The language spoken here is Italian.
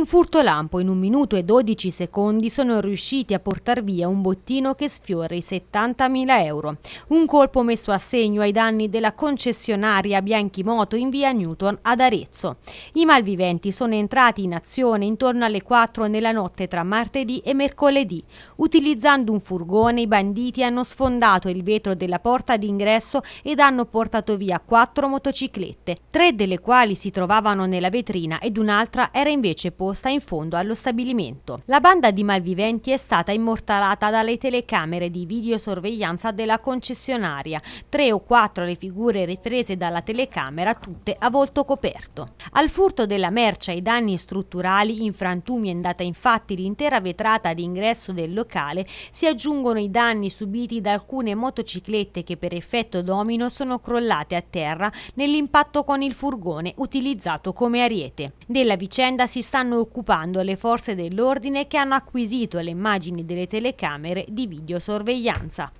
Un furto lampo in un minuto e 12 secondi sono riusciti a portar via un bottino che sfiora i 70.000 euro. Un colpo messo a segno ai danni della concessionaria Bianchimoto in via Newton ad Arezzo. I malviventi sono entrati in azione intorno alle 4 nella notte tra martedì e mercoledì. Utilizzando un furgone i banditi hanno sfondato il vetro della porta d'ingresso ed hanno portato via quattro motociclette, tre delle quali si trovavano nella vetrina ed un'altra era invece portata sta in fondo allo stabilimento. La banda di malviventi è stata immortalata dalle telecamere di videosorveglianza della concessionaria, tre o quattro le figure riprese dalla telecamera, tutte a volto coperto. Al furto della merce e ai danni strutturali in frantumi è andata infatti l'intera vetrata d'ingresso del locale, si aggiungono i danni subiti da alcune motociclette che per effetto domino sono crollate a terra nell'impatto con il furgone utilizzato come ariete. Della vicenda si stanno occupando le forze dell'ordine che hanno acquisito le immagini delle telecamere di videosorveglianza.